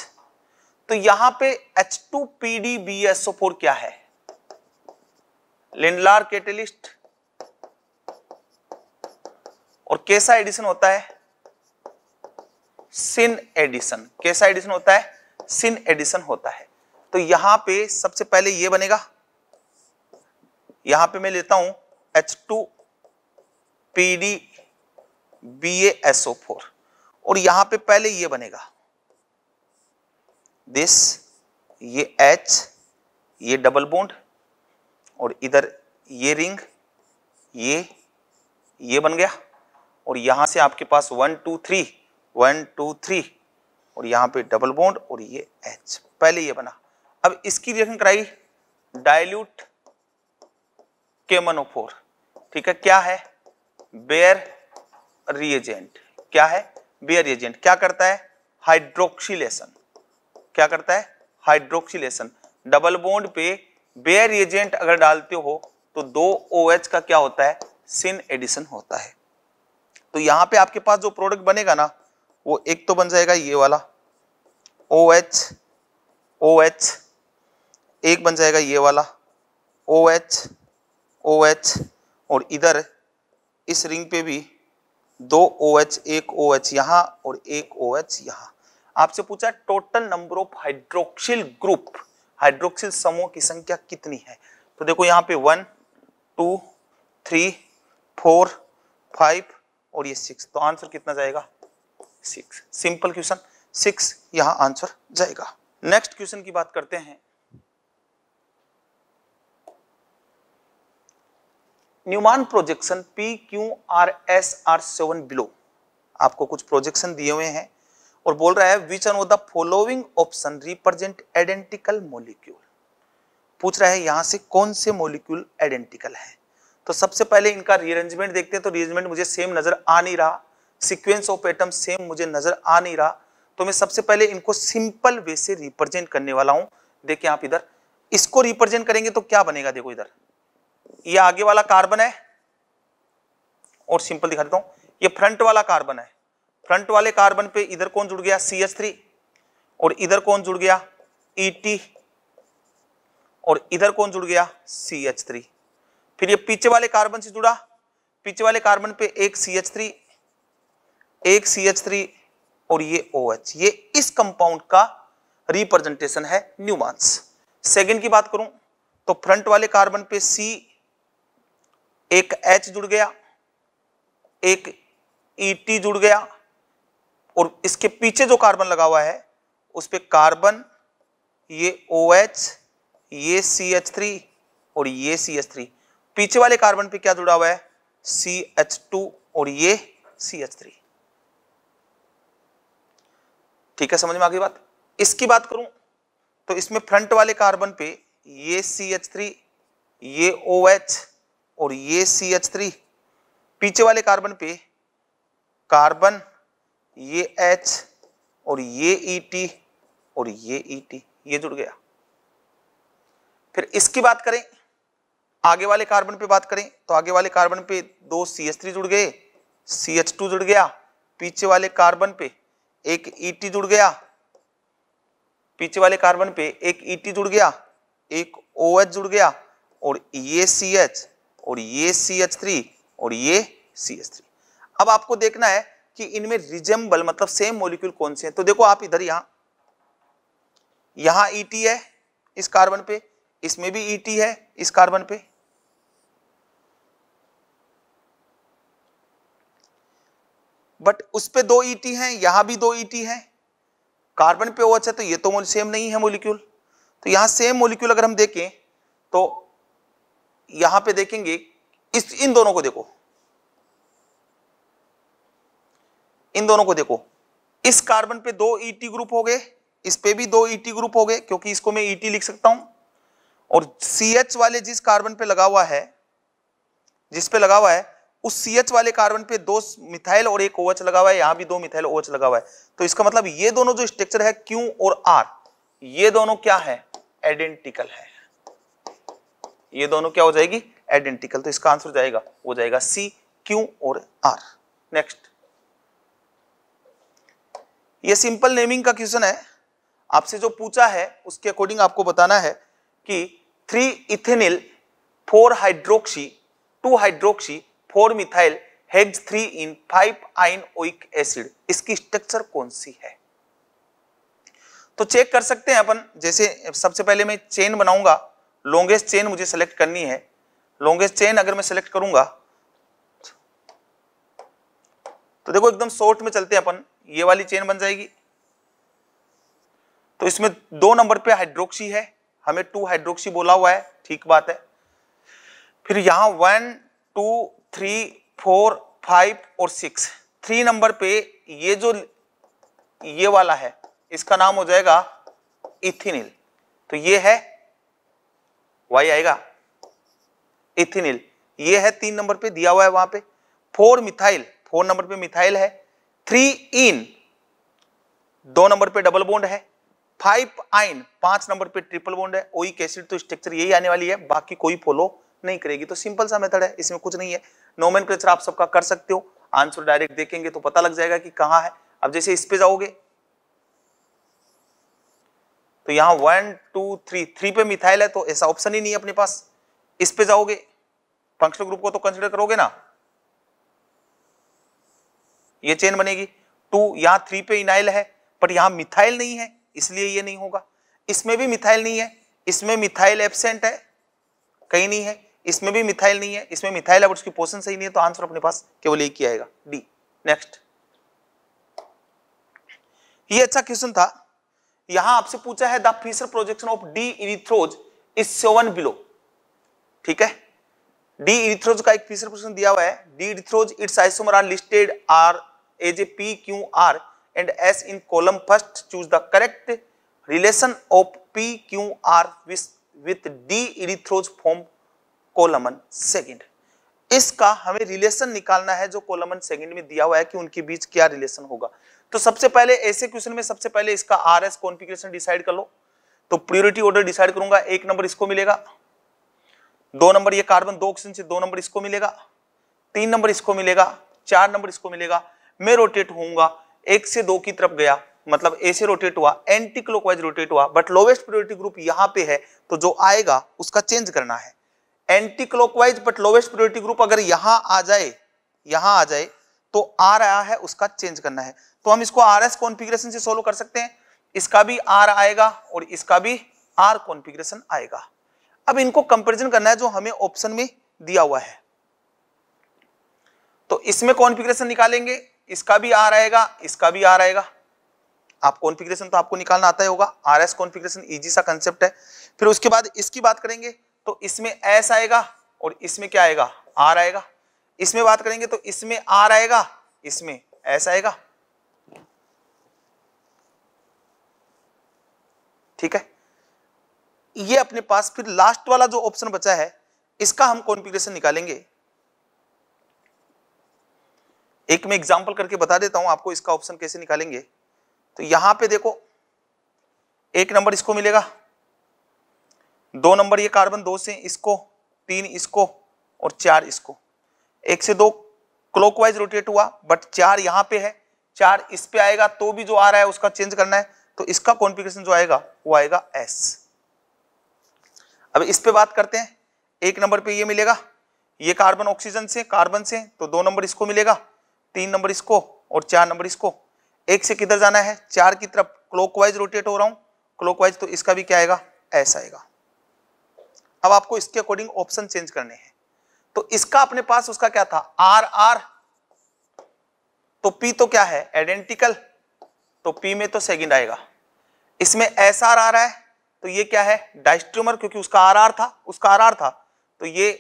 A: तो यहां पे H two P D B S O four क्या है लिंडलार कैटेलिस्ट और कैसा एडिशन होता है सिन एडिशन कैसा एडिशन होता है सिन एडिशन होता है तो यहां पे सबसे पहले ये बनेगा यहां पे मैं लेता हूं H two P D B S O four और यहां पे पहले ये बनेगा दिस ये एच ये डबल बोन्ड और इधर ये रिंग ये ये बन गया और यहां से आपके पास one two three one two three और यहां पे डबल बॉन्ड और ये एच पहले ये बना अब इसकी रिएक्शन कराई डायल्यूट केमनोफोर oh ठीक है क्या है बेयर रिएजेंट क्या है बेयर रिएजेंट क्या करता है हाइड्रोक्सीलेशन क्या करता है हाइड्रोक्सीलेशन डबल बॉन्ड पे बेयर रिएजेंट अगर डालते हो तो दो ओ OH का क्या होता है सिन एडिशन होता है तो यहाँ पे आपके पास जो प्रोडक्ट बनेगा ना वो एक तो बन जाएगा ये वाला ओ एच ओ एच एक बन जाएगा ये वाला ओ एच ओ एच और इधर इस रिंग पे भी दो ओ एच एक ओ एच यहाँ और एक ओ एच यहाँ आपसे पूछा total number of hydroxyl group hydroxyl समूह की संख्या कितनी है तो देखो यहाँ पे one two three four five और ये सिक्स तो आंसर कितना जाएगा सिक्स सिंपल क्वेश्चन सिक्स यहां आंसर जाएगा नेक्स्ट क्वेश्चन की बात करते हैं Newman projection P Q R S R seven below आपको कुछ प्रोजेक्शन दिए हुए हैं और बोल रहा है which are the following option represent identical molecule पूछ रहा है यहां से कौन से मोलिक्यूल आइडेंटिकल है तो सबसे पहले इनका रीअरेंजमेंट देखते हैं तो रीअरेंजमेंट मुझे सेम नज़र आ नहीं रहा सिक्वेंस ऑफ एटम सेम मुझे नज़र आ नहीं रहा तो मैं सबसे पहले इनको सिंपल वे से रिप्रेजेंट करने वाला हूं देखिए आप इधर इसको रिप्रेजेंट करेंगे तो क्या बनेगा देखो इधर ये आगे वाला कार्बन है और सिंपल दिखा देता हूं ये फ्रंट वाला कार्बन है फ्रंट वाले कार्बन पे इधर कौन जुड़ गया सी एच थ्री और इधर कौन जुड़ गया ई e टी और इधर कौन जुड़ गया सी एच थ्री फिर ये पीछे वाले कार्बन से जुड़ा पीछे वाले कार्बन पे एक सी एच थ्री एक सी एच थ्री और ये ओ OH, एच ये इस कंपाउंड का रिप्रेजेंटेशन है न्यूमांस सेकेंड की बात करूं तो फ्रंट वाले कार्बन पे सी एक एच जुड़ गया एक ई e टी जुड़ गया और इसके पीछे जो कार्बन लगा हुआ है उस पर कार्बन ये ओ OH, एच ये सी एच थ्री और ये सी एच थ्री पीछे वाले कार्बन पे क्या जुड़ा हुआ है सी एच टू और ये सी एच थ्री ठीक है समझ में आ गई बात इसकी बात करूं तो इसमें फ्रंट वाले कार्बन पे ये सी एच थ्री ये ओ एच और ये सी एच थ्री पीछे वाले कार्बन पे कार्बन ये एच और ये ई e टी और ये ई e टी ये जुड़ गया फिर इसकी बात करें आगे वाले कार्बन पे बात करें तो आगे वाले कार्बन पे दो सी एच थ्री जुड़ गए सी एच टू जुड़ गया पीछे वाले कार्बन पे एक टी e जुड़ गया पीछे वाले कार्बन पे एक टी e जुड़ गया एक ओ एच जुड़ गया और ये सी एच और ये सी एच थ्री और ये सी एच थ्री अब आपको देखना है कि इनमें रिजेंबल मतलब सेम मोलिक्यूल कौन से हैं तो देखो आप इधर यहां यहां ईटी e है इस कार्बन पे इसमें भी ईटी है इस कार्बन पे बट उस पर दो ईटी e हैं यहां भी दो ईटी e हैं कार्बन पे ओ है तो ये तो सेम नहीं है मोलिक्यूल तो यहां सेम मोलिक्यूल अगर हम देखें तो यहां पे देखेंगे इस इन दोनों को देखो इन दोनों को देखो इस कार्बन पे दो ईटी e ग्रुप हो गए इस पे भी दो ईटी ग्रुप हो गए क्योंकि इसको मैं ईटी लिख सकता हूं और सी एच वाले जिस कार्बन पे लगा हुआ है जिस पे लगा हुआ है उस सी एच वाले कार्बन पे दो मिथाइल और एक ओएच लगा हुआ है यहां भी दो मिथाइल ओएच लगा हुआ है तो इसका मतलब ये दोनों जो स्ट्रक्चर है क्यू और आर ये दोनों क्या है आइडेंटिकल है ये दोनों क्या हो जाएगी आइडेंटिकल तो इसका आंसर जाएगा हो जाएगा सी क्यू और आर नेक्स्ट ये सिंपल नेमिंग का क्वेश्चन है आपसे जो पूछा है उसके अकॉर्डिंग आपको बताना है कि three ethenyl four hydroxy two hydroxy four methyl hex three en five yne oic acid इसकी स्ट्रक्चर कौन सी है तो चेक कर सकते हैं अपन जैसे सबसे पहले मैं चेन बनाऊंगा लॉन्गेस्ट चेन मुझे सेलेक्ट करनी है लॉन्गेस्ट चेन अगर मैं सेलेक्ट करूंगा तो देखो एकदम शॉर्ट में चलते हैं अपन ये वाली चेन बन जाएगी तो इसमें दो नंबर पे हाइड्रोक्सी है हमें टू हाइड्रोक्सी बोला हुआ है ठीक बात है फिर यहां one two three four five और सिक्स थ्री नंबर पे ये जो ये वाला है इसका नाम हो जाएगा इथिनिल तो ये है वाई आएगा इथिनिल ये है तीन नंबर पे दिया हुआ है वहां पे फोर मिथाइल फोर नंबर पे मिथाइल है थ्री इन दो नंबर पे डबल बोन्ड है फाइव आइन पांच नंबर पे ट्रिपल बोन्ड है ओई कैसिड तो स्ट्रक्चर यही आने वाली है बाकी कोई फॉलो नहीं करेगी तो सिंपल सा मेथड है इसमें कुछ नहीं है नोमेन आप सबका कर सकते हो आंसर डायरेक्ट देखेंगे तो पता लग जाएगा कि कहाँ है अब जैसे इस पे जाओगे तो यहां वन टू थ्री थ्री पे मिथाइल है तो ऐसा ऑप्शन ही नहीं है अपने पास इस पे जाओगे फंक्शनल ग्रुप को तो कंसिडर करोगे ना ये चेन बनेगी टू यहां थ्री पे इनाइल है पर यहां मिथाइल नहीं है इसलिए ये नहीं होगा इसमें भी मिथाइल नहीं है इसमें मिथाइल एबसेंट है कहीं नहीं है इसमें भी मिथाइल नहीं है इसमें मिथाइल है बट उसकी पोषण सही नहीं है तो आंसर अपने पास केवल एक ही आएगा डी नेक्स्ट ये अच्छा क्वेश्चन था यहां आपसे पूछा है the Fischer projection of D erythrose is seven below ठीक है डी इरिथ्रोज का एक फिशर प्रोजेक्शन दिया हुआ है D erythrose it's isomer are listed are as A P Q R and S in column first choose the correct relation of P Q R with D erythrose form column second इसका हमें रिलेशन निकालना है जो कोलमन सेकंड में दिया हुआ है कि उनके बीच क्या रिलेशन होगा तो सबसे पहले ऐसे क्वेश्चन में सबसे पहले इसका आर एस कॉन्फिग्रेशन डिसाइड कर लो तो प्रियोरिटी ऑर्डर डिसाइड करूंगा एक नंबर इसको मिलेगा दो नंबर ये कार्बन दो ऑक्सीजन से दो नंबर इसको मिलेगा तीन नंबर इसको मिलेगा चार नंबर इसको मिलेगा मैं रोटेट होऊंगा एक से दो की तरफ गया मतलब ऐसे रोटेट हुआ एंटी क्लॉकवाइज रोटेट हुआ बट लोवेस्ट प्रायोरिटी ग्रुप यहां पे है तो जो आएगा उसका चेंज करना है anti clockwise but lowest priority group अगर यहां आ जाए यहां आ जाए तो आ रहा है उसका चेंज करना है तो हम इसको आर एस कॉन्फिग्रेशन से सोल्व कर सकते हैं इसका भी आर आएगा और इसका भी आर कॉन्फिग्रेशन आएगा अब इनको कंपेरिजन करना है जो हमें ऑप्शन में दिया हुआ है तो इसमें कॉन्फिग्रेशन निकालेंगे इसका भी आर आएगा इसका भी आर आएगा आप कॉन्फिग्रेशन तो आपको निकालना आता ही होगा आर एस कॉन्फिग्रेशन इजी सा कंसेप्ट है फिर उसके बाद इसकी बात करेंगे तो इसमें एस आएगा और इसमें क्या आएगा आर आएगा इसमें बात करेंगे तो इसमें आर आएगा इसमें एस आएगा ठीक है ये अपने पास फिर लास्ट वाला जो ऑप्शन बचा है इसका हम कॉन्फ़िगरेशन निकालेंगे एक मैं एग्जांपल करके बता देता हूं आपको इसका ऑप्शन कैसे निकालेंगे तो यहां पे देखो एक नंबर इसको मिलेगा दो नंबर ये कार्बन दो से इसको तीन इसको और चार इसको एक से दो क्लॉकवाइज रोटेट हुआ बट चार यहां पे है चार इस पे आएगा तो भी जो आ रहा है उसका चेंज करना है तो इसका कॉन्फ़िगरेशन जो आएगा वो आएगा एस अब इस पे बात करते हैं एक नंबर पे ये मिलेगा ये कार्बन ऑक्सीजन से कार्बन से तो दो नंबर इसको मिलेगा तीन नंबर इसको और चार नंबर इसको एक से किधर जाना है चार की तरफ क्लॉकवाइज रोटेट हो रहा हूं क्लॉकवाइज तो इसका भी क्या आएगा एस आएगा अब आपको इसके अकॉर्डिंग ऑप्शन चेंज करने हैं तो इसका अपने पास उसका क्या था आर आर तो पी तो क्या है आइडेंटिकल तो पी में तो सेकेंड आएगा इसमें एस आर आ रहा है तो ये क्या है डाइस्ट्रूमर क्योंकि उसका आर आर था उसका आर आर था तो ये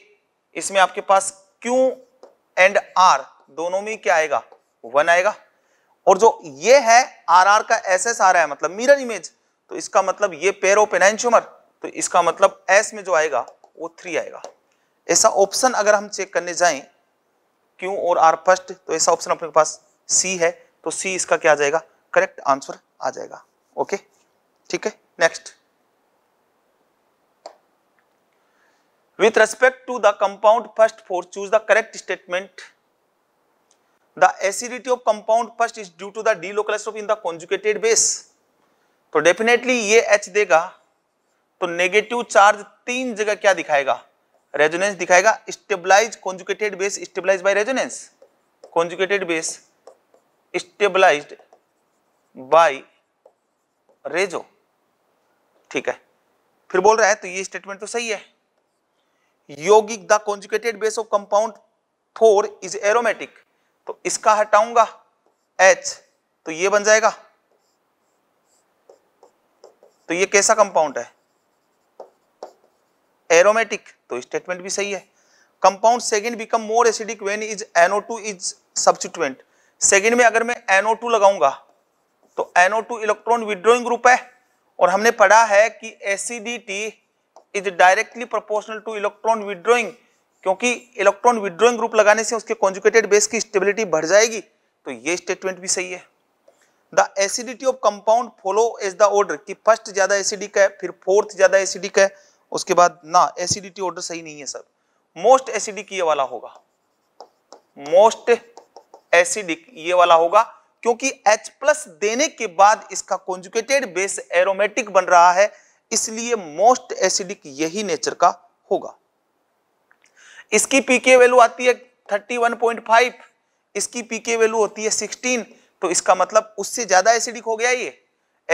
A: इसमें आपके पास क्यू एंड आर दोनों में क्या आएगा वन आएगा और जो ये है आर आर का एस एस आ रहा है मतलब मिरर इमेज तो इसका मतलब ये पेरो पेनाइंशुमर तो इसका मतलब एस में जो आएगा वो थ्री आएगा ऐसा ऑप्शन अगर हम चेक करने जाए क्यू और आर फर्स्ट तो ऐसा ऑप्शन अपने पास सी है तो सी इसका क्या आ जाएगा करेक्ट आंसर आ जाएगा ओके ठीक है next with respect to the compound first four choose the correct statement the acidity of compound first is due to the delocalize of in the conjugated base तो डेफिनेटली ये एच देगा तो नेगेटिव चार्ज तीन जगह क्या दिखाएगा रेजोनेंस दिखाएगा stabilize conjugated base stabilize by resonance conjugated base stabilize by reso ठीक है फिर बोल रहा है तो ये स्टेटमेंट तो सही है योगिक the conjugated base of compound four is aromatic तो इसका हटाऊंगा एच तो ये बन जाएगा तो ये कैसा कंपाउंड है एरोमेटिक तो स्टेटमेंट भी सही है compound second become more acidic when is NO two is substituent second में अगर मैं एनओ टू लगाऊंगा तो NO two electron withdrawing group है और हमने पढ़ा है कि acidity is directly proportional to electron withdrawing क्योंकि इलेक्ट्रॉन विड्रोइंग ग्रुप लगाने से उसके कॉन्जुकेटेड बेस की स्टेबिलिटी बढ़ जाएगी तो ये स्टेटमेंट भी सही है the acidity of compound follow is the order कि फर्स्ट ज्यादा एसिडिक है फिर फोर्थ ज्यादा एसिडिक है उसके बाद ना एसिडिटी ऑर्डर सही नहीं है सर मोस्ट एसिडिक ये वाला होगा मोस्ट एसिडिक ये वाला होगा क्योंकि H प्लस देने के बाद इसका कॉन्जुकेटेड बेस एरोमेटिक बन रहा है इसलिए मोस्ट एसिडिक यही नेचर का होगा इसकी पीके वैल्यू आती है 31.5 इसकी पीके वैल्यू होती है 16 तो इसका मतलब उससे ज्यादा एसिडिक हो गया ये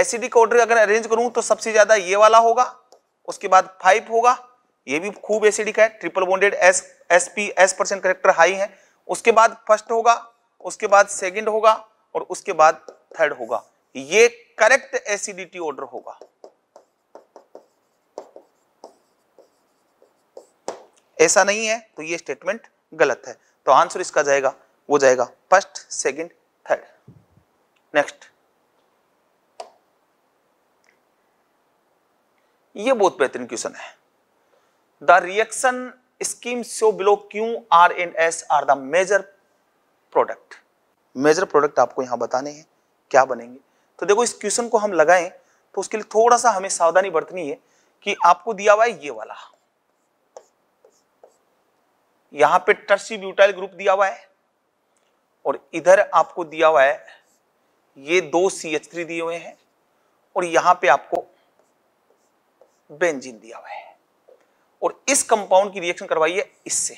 A: एसिडिक ऑर्डर अगर अरेंज करूं तो सबसे ज्यादा ये वाला होगा उसके बाद फाइव होगा ये भी खूब एसिडिक है triple bonded S S P S percent character high है उसके बाद फर्स्ट होगा उसके बाद सेकंड होगा और उसके बाद थर्ड होगा ये करेक्ट एसिडिटी ऑर्डर होगा ऐसा नहीं है तो ये स्टेटमेंट गलत है तो आंसर इसका जाएगा वो जाएगा फर्स्ट सेकंड थर्ड नेक्स्ट ये बहुत बेहतरीन क्वेश्चन है the reaction scheme show below Q R and S are the major product major product आपको यहां बताने हैं क्या बनेंगे तो देखो इस क्वेश्चन को हम लगाएं तो उसके लिए थोड़ा सा हमें सावधानी बरतनी है कि आपको दिया हुआ है ये वाला यहां पे टर्सी ब्यूटाइल ग्रुप दिया हुआ है और इधर आपको दिया हुआ है ये दो सी एच थ्री दिए हुए हैं और यहां पे आपको बेंजीन दिया हुआ है और इस कंपाउंड की रिएक्शन करवाई है इससे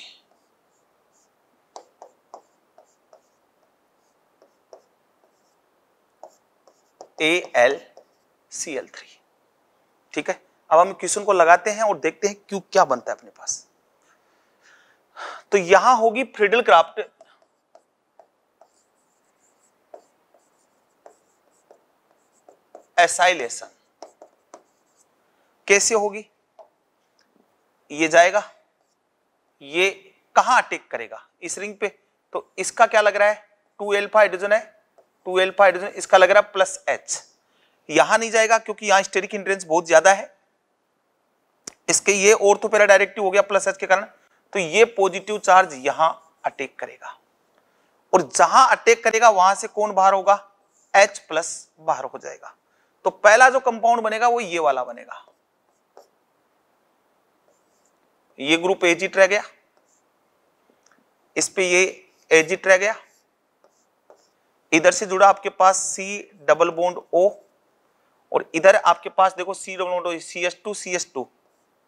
A: A L C L three ठीक है अब हम क्वेश्चन को लगाते हैं और देखते हैं क्यों क्या बनता है अपने पास तो यहां होगी फ्रिडल क्राफ्ट एसाइलेशन कैसे होगी ये जाएगा ये कहाँ अटेक करेगा इस रिंग पे तो इसका क्या लग रहा है टू एल्फा हाइड्रोजन है टू एल्फा हाइड्रोजन इसका लग रहा है प्लस एच यहां नहीं जाएगा क्योंकि यहां स्टेरिक इंड्रेंस बहुत ज्यादा है इसके ये और तो पहला डायरेक्टिव हो गया प्लस एच के कारण तो ये पॉजिटिव चार्ज यहां अटेक करेगा और जहां अटैक करेगा वहां से कौन बाहर होगा एच प्लस बाहर हो जाएगा तो पहला जो कंपाउंड बनेगा वो ये वाला बनेगा ये ग्रुप एजिट रह गया इस पे ये एजिट रह गया इधर से जुड़ा आपके पास सी डबल बोन्ड ओ और इधर आपके पास देखो C double bond O C H two C H two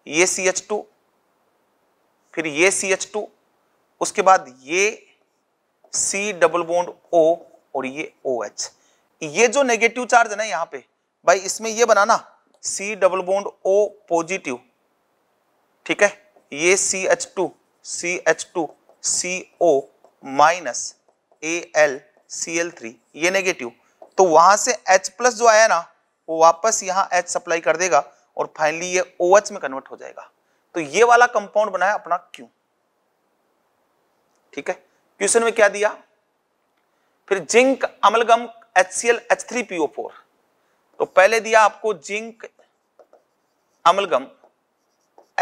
A: ये सी एच टू फिर ये सी एच टू उसके बाद ये सी डबल बोन्ड ओ और ये ओ एच ये जो नेगेटिव चार्ज है ना यहां पे भाई इसमें ये बनाना C double bond O positive ठीक है ये C H two C H two C O minus A L C L three ये नेगेटिव तो वहां से H प्लस जो आया ना वो वापस यहां H सप्लाई कर देगा और फाइनली ये OH में कन्वर्ट हो जाएगा तो ये वाला कंपाउंड बनाया अपना क्यू ठीक है क्वेश्चन में क्या दिया फिर जिंक अमलगम HCl H3PO4 तो पहले दिया आपको जिंक अमलगम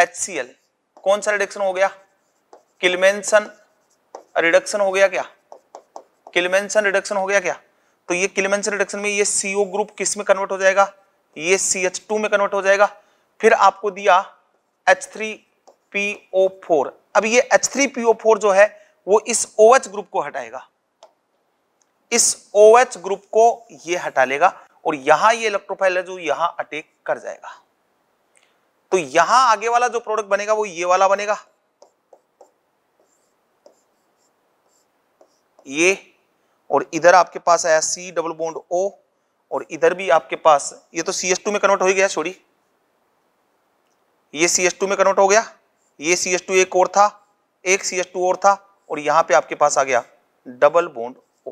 A: HCl कौन सा रिडक्शन हो गया किलमेंसन रिडक्शन हो गया क्या किलमेंसन रिडक्शन हो गया क्या तो ये किलमेंसन रिडक्शन में ये सीओ ग्रुप किस में कन्वर्ट हो जाएगा ये सी एच टू में कन्वर्ट हो जाएगा फिर आपको दिया H three P O four अब ये H three P O four जो है वो इस ओ OH ग्रुप को हटाएगा इस ओ OH ग्रुप को ये हटा लेगा और यहां ये इलेक्ट्रोफाइल है जो यहां अटैक कर जाएगा तो यहां आगे वाला जो प्रोडक्ट बनेगा वो ये वाला बनेगा ये और इधर आपके पास आया सी डबल बोन्ड ओ और इधर भी आपके पास ये तो सी एस टू में कन्वर्ट हो गया सॉरी ये सी एस टू में कन्वर्ट हो गया ये सी एस टू एक और था एक सी एस टू और था और यहां पे आपके पास आ गया डबल बोन्ड ओ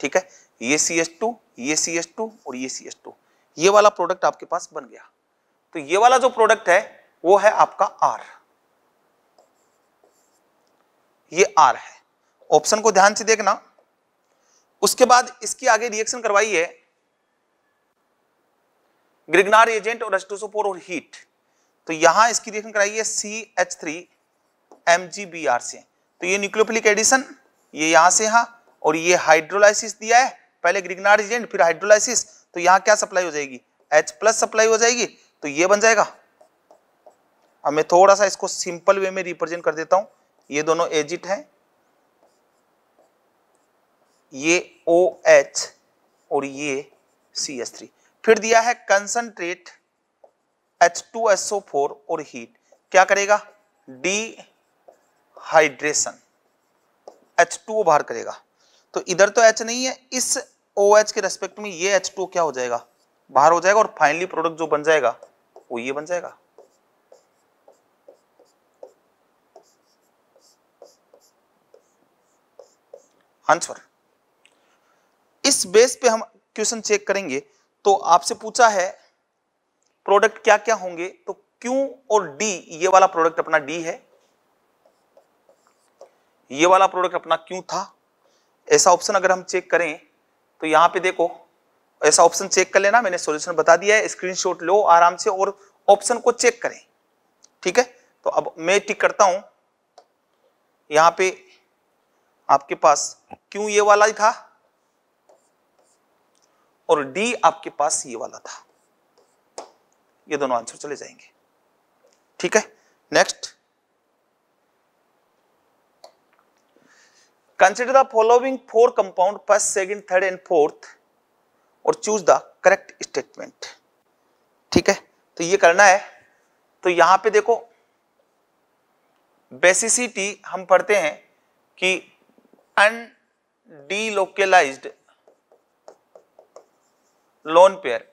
A: ठीक है ये सी एस टू ये सी एस टू और ये सी एस टू ये वाला प्रोडक्ट आपके पास बन गया तो ये वाला जो प्रोडक्ट है वो है आपका आर ये आर है ऑप्शन को ध्यान से देखना उसके बाद इसकी आगे रिएक्शन करवाई है ग्रिगनार एजेंट और एस्टोसोपोर और हीट तो यहां इसकी रिएक्शन कराई है C H three M G B R से तो ये न्यूक्लियोफिलिक एडिशन ये यहां से यहां और ये हाइड्रोलाइसिस दिया है पहले ग्रिगनार एजेंट फिर हाइड्रोलाइसिस तो यहां क्या सप्लाई हो जाएगी एच प्लस सप्लाई हो जाएगी तो ये बन जाएगा अब मैं थोड़ा सा इसको सिंपल वे में रिप्रेजेंट कर देता हूं ये दोनों एजिट हैं ये ओ एच और ये सी एस थ्री फिर दिया है concentrate H two S O four और हीट क्या करेगा डी हाइड्रेशन एच टू बाहर करेगा तो इधर तो एच नहीं है इस ओ एच के रेस्पेक्ट में ये एच टू क्या हो जाएगा बाहर हो जाएगा और फाइनली प्रोडक्ट जो बन जाएगा वो ये बन जाएगा आंसर हाँ इस बेस पे हम क्वेश्चन चेक करेंगे तो आपसे पूछा है प्रोडक्ट क्या क्या होंगे तो क्यू और डी ये वाला प्रोडक्ट अपना डी है ये वाला प्रोडक्ट अपना क्यू था ऐसा ऑप्शन अगर हम चेक करें तो यहां पे देखो ऐसा ऑप्शन चेक कर लेना मैंने सॉल्यूशन बता दिया है स्क्रीनशॉट लो आराम से और ऑप्शन को चेक करें ठीक है तो अब मैं टिक करता हूं यहां पे आपके पास क्यों ये वाला था और डी आपके पास ये वाला था ये दोनों आंसर चले जाएंगे ठीक है next consider the following four compound first second third and fourth और चूज द करेक्ट स्टेटमेंट ठीक है तो ये करना है तो यहां पे देखो बेसिसिटी हम पढ़ते हैं कि undelocalise lone pair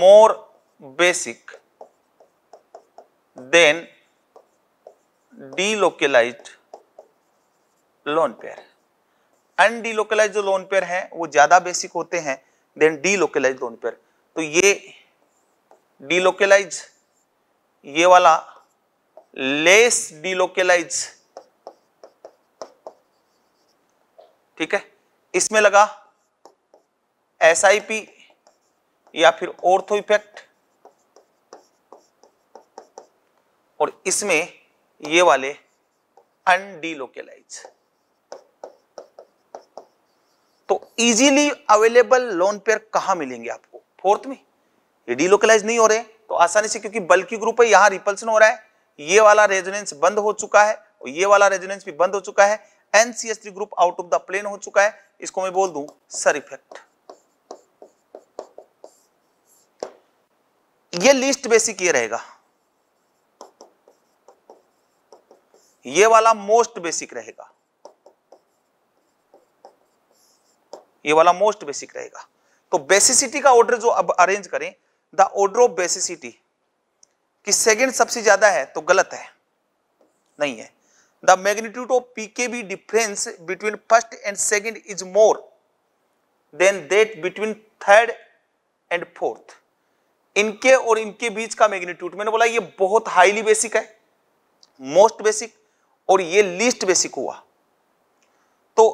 A: more basic than delocalised lone pair undelocalise जो लोन पेयर हैं वो ज़्यादा बेसिक होते हैं देन डीलोकलाइज लोन पेयर तो ये डीलोकलाइज ये वाला लेस डीलोकलाइज ठीक है इसमें लगा एस या फिर ऑर्थो इफेक्ट और इसमें ये वाले अनडीलोकलाइज तो इजीली अवेलेबल लोन पेयर कहां मिलेंगे आपको फोर्थ में ये डीलोकलाइज नहीं हो रहे तो आसानी से क्योंकि बल्कि ग्रुप है यहां रिपल्सन हो रहा है ये वाला रेजिडेंस बंद हो चुका है और ये वाला रेजिडेंस भी बंद हो चुका है NCS group out of the plane हो चुका है इसको मैं बोल दू सर इफेक्ट ये लिस्ट बेसिक ये रहेगा ये वाला मोस्ट बेसिक रहेगा ये वाला मोस्ट बेसिक रहेगा तो बेसिसिटी का ऑर्डर जो अब अरेंज करें द ऑर्डर ऑफ बेसिसिटी कि सेकेंड सबसे ज्यादा है तो गलत है नहीं है the magnitude of B difference between first and second is more than that between third and fourth इनके और इनके बीच का मैग्नीट्यूड मैंने बोला ये बहुत हाईली बेसिक है मोस्ट बेसिक और ये लीस्ट बेसिक हुआ तो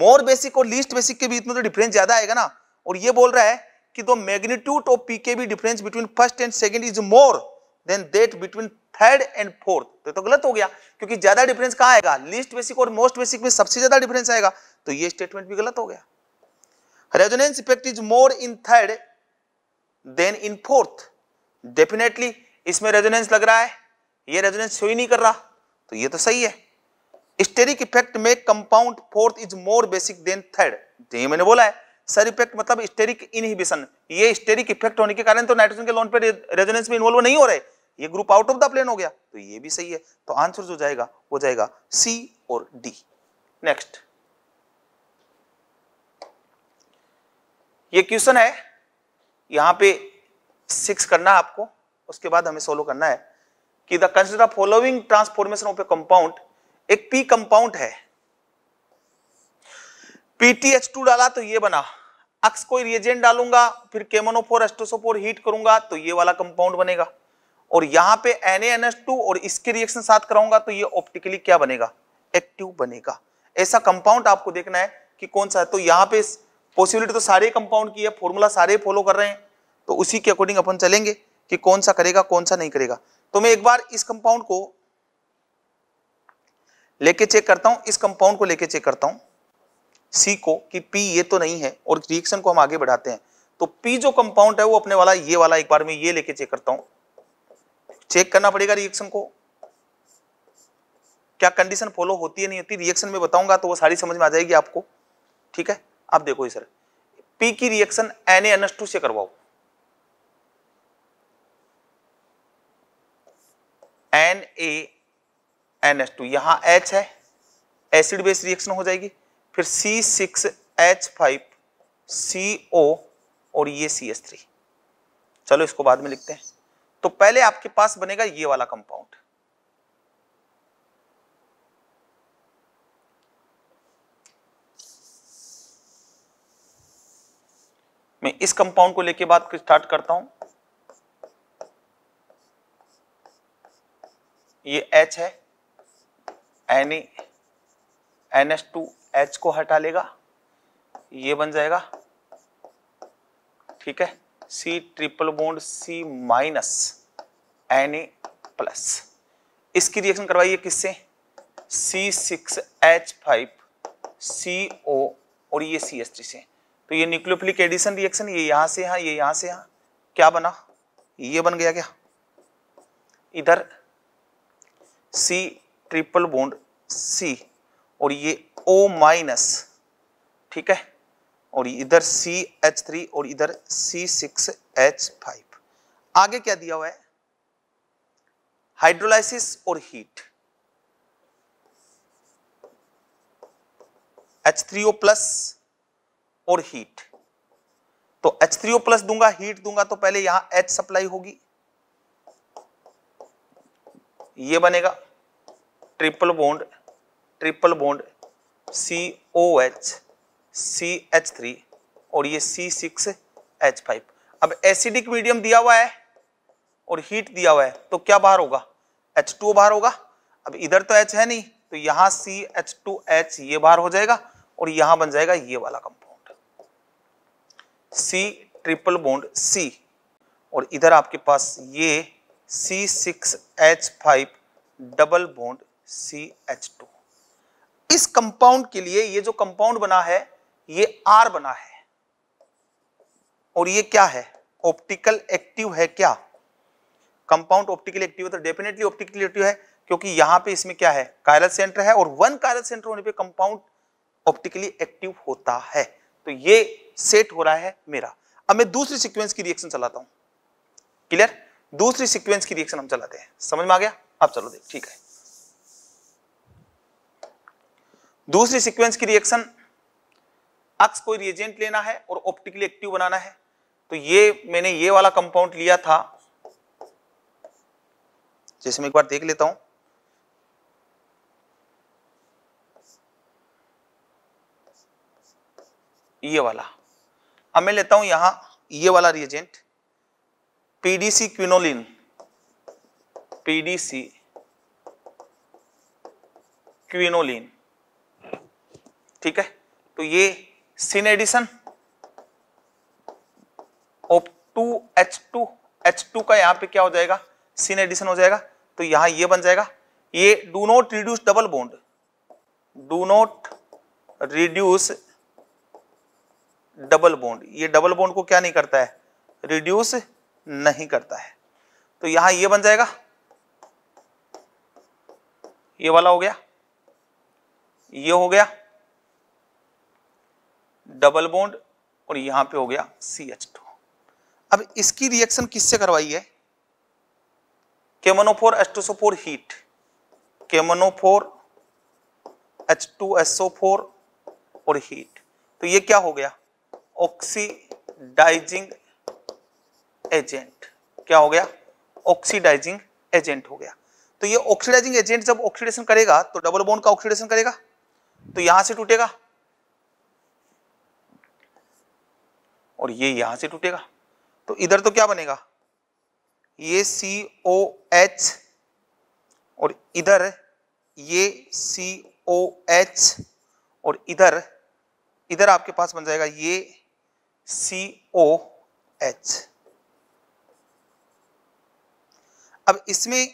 A: मोर बेसिक और लीस्ट बेसिक के बीच में तो डिफरेंस ज्यादा आएगा ना और ये बोल रहा है कि the magnitude of P K B difference between first and second is more than that between third and fourth तो, तो गलत हो गया क्योंकि ज्यादा डिफरेंस कहाँ आएगा लीस्ट बेसिक और मोस्ट बेसिक में सबसे ज्यादा डिफरेंस आएगा तो ये स्टेटमेंट भी गलत हो गया resonance effect is more in third than in fourth definitely इसमें रेजोनेंस लग रहा है ये रेजोनेंस शो ही नहीं कर रहा तो ये तो सही है स्टेरिक इफेक्ट में compound fourth is more basic than third जी मैंने बोला है सर इफेक्ट मतलब स्टेरिक इनहिबिशन ये स्टेरिक इफेक्ट होने के कारण तो नाइट्रोजन के लोन पे रेजोनेंस में इन्वॉल्व नहीं हो रहे ये group out of the plane हो गया तो ये भी सही है तो आंसर जो जाएगा वो जाएगा सी और डी नेक्स्ट ये क्वेश्चन है यहां पे सिक्स करना है आपको उसके बाद हमें सोलो करना है कि the consider following transformation of A compound एक पी कंपाउंड है पीटीएच टू डाला तो ये बना अक्स कोई रिएजेंट डालूंगा फिर केमोनोफोर एस्टोसोफोर हीट करूंगा तो ये वाला कंपाउंड बनेगा और यहां पे NaNH2 और इसके रिएक्शन साथ कराऊंगा तो ये ऑप्टिकली क्या बनेगा एक्टिव बनेगा ऐसा कंपाउंड आपको देखना है कि कौन सा है तो यहाँ पे पॉसिबिलिटी तो सारे कंपाउंड की है फॉर्मूला सारे फॉलो कर रहे हैं तो उसी के अकॉर्डिंग अपन चलेंगे कि कौन सा करेगा कौन सा नहीं करेगा तो मैं एक बार इस कंपाउंड को लेके चेक करता हूं इस कंपाउंड को लेके चेक करता हूं सी को कि पी ये तो नहीं है और रिएक्शन को हम आगे बढ़ाते हैं तो पी जो कंपाउंड है वो अपने वाला ये वाला एक बार में ये लेके चेक करता हूं चेक करना पड़ेगा रिएक्शन को क्या कंडीशन फॉलो होती है नहीं होती रिएक्शन में बताऊंगा तो वो सारी समझ में आ जाएगी आपको ठीक है आप देखो सर पी की रिएक्शन एन एनएस टू से करवाओ N A N H two यहाँ एच है एसिड बेस रिएक्शन हो जाएगी फिर C six H five C O और ये सी एस थ्री चलो इसको बाद में लिखते हैं तो पहले आपके पास बनेगा ये वाला कंपाउंड मैं इस कंपाउंड को लेके बात स्टार्ट करता हूं ये H है N N S two H को हटा लेगा ये बन जाएगा ठीक है C triple bond C minus N A plus इसकी रिएक्शन करवाइए किससे C six H five C O और ये सी एस थ्री से तो ये न्यूक्लियोफिलिक एडिशन रिएक्शन ये यहां से यहां ये यहां से यहां क्या बना ये बन गया क्या इधर सी ट्रिपल बोन्ड सी और ये ओ माइनस ठीक है और इधर सी एच थ्री और इधर सी सिक्स एच फाइव आगे क्या दिया हुआ है हाइड्रोलाइसिस और heat H three O plus और हीट तो एच थ्री ओ प्लस दूंगा हीट दूंगा तो पहले यहां एच सप्लाई होगी ये बनेगा triple bond triple bond C O H C H three और ये सी सिक्स एच फाइव अब एसिडिक मीडियम दिया हुआ है और हीट दिया हुआ है तो क्या बाहर होगा एच टू बाहर होगा अब इधर तो एच है नहीं तो यहाँ सी एच टू एच ये बाहर हो जाएगा और यहां बन जाएगा ये वाला compound C triple bond C और इधर आपके पास ये C six H five double bond C H two इस कंपाउंड के लिए ये जो कंपाउंड बना है ये आर बना है और ये क्या है ऑप्टिकल एक्टिव है क्या कंपाउंड ऑप्टिकल एक्टिव है तो डेफिनेटली ऑप्टिकल एक्टिव है क्योंकि यहां पे इसमें क्या है कायरल सेंटर है और वन कायरल सेंटर होने पे कंपाउंड ऑप्टिकली एक्टिव होता है तो ये सेट हो रहा है मेरा अब मैं दूसरी सीक्वेंस की रिएक्शन चलाता हूं क्लियर दूसरी सीक्वेंस की रिएक्शन हम चलाते हैं समझ में आ गया आप चलो देख ठीक है दूसरी सीक्वेंस की रिएक्शन अक्स कोई रिएजेंट लेना है और ऑप्टिकली एक्टिव बनाना है तो ये मैंने ये वाला कंपाउंड लिया था जैसे मैं एक बार देख लेता हूं ये वाला अब मैं लेता हूं यहां ये वाला reagent PDC quinoline PDC quinoline ठीक है तो ये syn addition of two H two H two का यहां पे क्या हो जाएगा सिन एडिशन हो जाएगा तो यहां ये बन जाएगा ये do not reduce double bond do not reduce double bond ये डबल बॉन्ड को क्या नहीं करता है रिड्यूस नहीं करता है तो यहां ये बन जाएगा ये वाला हो गया ये हो गया डबल बॉन्ड और यहां पे हो गया सी एच टू अब इसकी रिएक्शन किससे करवाई है केमोनोफोर H two S O four heat केमोनोफोर H two S O four और हीट तो ये क्या हो गया ऑक्सीडाइजिंग एजेंट क्या हो गया ऑक्सीडाइजिंग एजेंट हो गया तो ये ऑक्सीडाइजिंग एजेंट जब ऑक्सीडेशन करेगा तो डबल बोन का ऑक्सीडेशन करेगा तो यहां से टूटेगा और ये यहां से टूटेगा तो इधर तो क्या बनेगा ये सी ओ एच और इधर ये सी ओ एच और इधर इधर आपके पास बन जाएगा ये सी ओ एच अब इसमें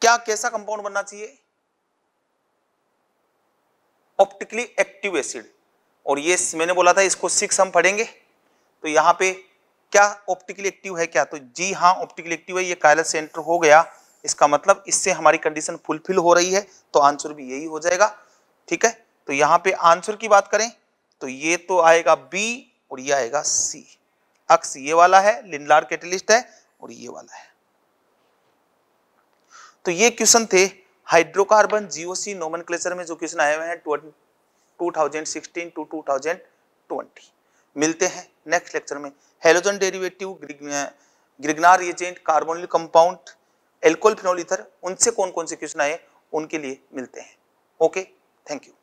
A: क्या कैसा कंपाउंड बनना चाहिए ऑप्टिकली एक्टिव एसिड और ये मैंने बोला था इसको सिक्स हम पढ़ेंगे तो यहाँ पे क्या ऑप्टिकली एक्टिव है क्या तो जी हाँ ऑप्टिकली एक्टिव है ये कायलस सेंटर हो गया इसका मतलब इससे हमारी कंडीशन फुलफिल हो रही है तो आंसर भी यही हो जाएगा ठीक है तो यहाँ पे आंसर की बात करें तो ये तो आएगा बी और ये आएगा सी अक्स ये वाला है लिंडलार कैटलिस्ट है और ये वाला है तो ये क्वेश्चन थे हाइड्रोकार्बन जीओसी नोमन में जो क्वेश्चन आए हुए हैं 2016 टू 2020 मिलते हैं नेक्स्ट लेक्चर में halogen derivative Grignard agent carbonyl compound alcohol phenol ether उनसे कौन कौन से क्वेश्चन आए उनके लिए मिलते हैं ओके थैंक यू